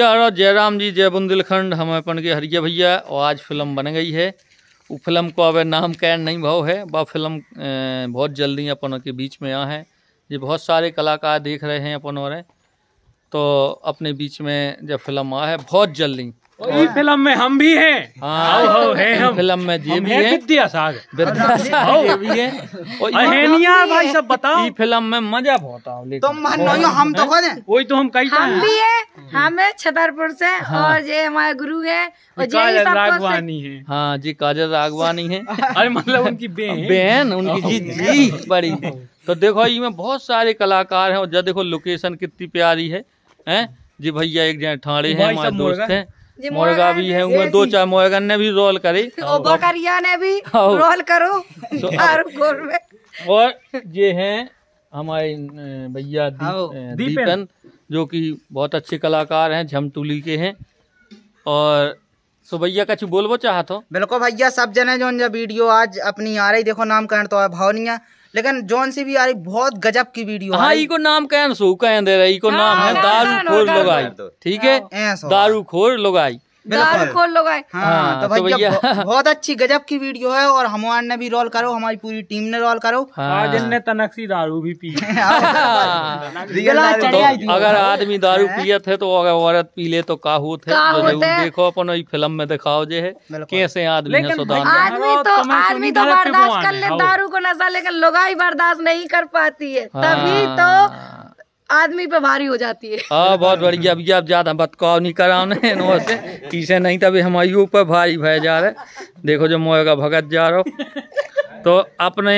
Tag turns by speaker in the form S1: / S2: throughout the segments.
S1: जयराम जी जय बुंदेलखंड हम अपन के हरिया भैया और आज फिल्म बन गई है वो फिल्म को अब नाम कैन नहीं भाव है वह फिल्म बहुत जल्दी अपन के बीच में आ है ये बहुत सारे कलाकार देख रहे हैं अपन और तो अपने बीच में जब फिल्म आ है बहुत जल्दी फिल्म में हम भी हैं हाँ है हम फिल्म में जी भी है भी है और भाई सब बताओ फिल्म में मजा बहुत आओ तुम मान हम तो वही तो हम कहीं हाँ हम्म। मैं छतरपुर से हाँ। और ये हमारे गुरु है और काजल रागवानी है हाँ जी काजल रागवानी है अरे मतलब उनकी बहन बहन उनकी जी जी बड़ी तो देखो ये में बहुत सारे कलाकार हैं और जब देखो लोकेशन कितनी प्यारी है हैं जी भैया एक जन ठाणे है हमारे दोस्त है मोरगा भी है उनमें दो चार मोरगन ने भी रोल करे बकरिया ने भी रोल करो तो और ये है हमारे भैया दीपन जो कि बहुत अच्छे कलाकार हैं झमटूली के हैं और सो भैया कछु बोलबो तो बिल्कुल भैया सब जने जोन जब वीडियो आज अपनी आ रही देखो नाम कहन तो है भावनिया लेकिन जोन सी भी आ रही बहुत गजब की वीडियो हाँ इको नाम कहन सो कह दे रही इको नाम तो है दारू खोर लोगाई ठीक है दारू खोर लुगाई हाँ, हाँ, तो तो बहुत अच्छी गजब की वीडियो है और हमारे ने भी रोल करो हमारी पूरी टीम ने रोल करो हाँ। आज तनक सी दारू भी पी अगर आदमी दारू पियत है तो अगर औरत पी ले तो का होते तो देखो अपन फिल्म में दिखाओ जे है कैसे आदमी आदमी तो आदमी तो बर्दाश्त कर ले दारू को नशा लेकिन लोग बर्दाश्त नहीं कर पाती है तभी तो आदमी पे भारी हो जाती है हाँ बहुत बढ़िया अभी आप ज्यादा बतकाव नहीं कराने से पीछे नहीं तभी हमारे ऊपर भारी भय जा रहे देखो जो का भगत जा रहा तो अपने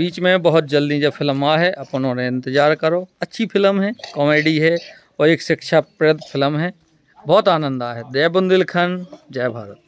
S1: बीच में बहुत जल्दी जब फिल्म आ है अपन उन्हें इंतज़ार करो अच्छी फिल्म है कॉमेडी है और एक शिक्षाप्रद फिल्म है बहुत आनंद आ है जय बुंदेलखंड जय भारत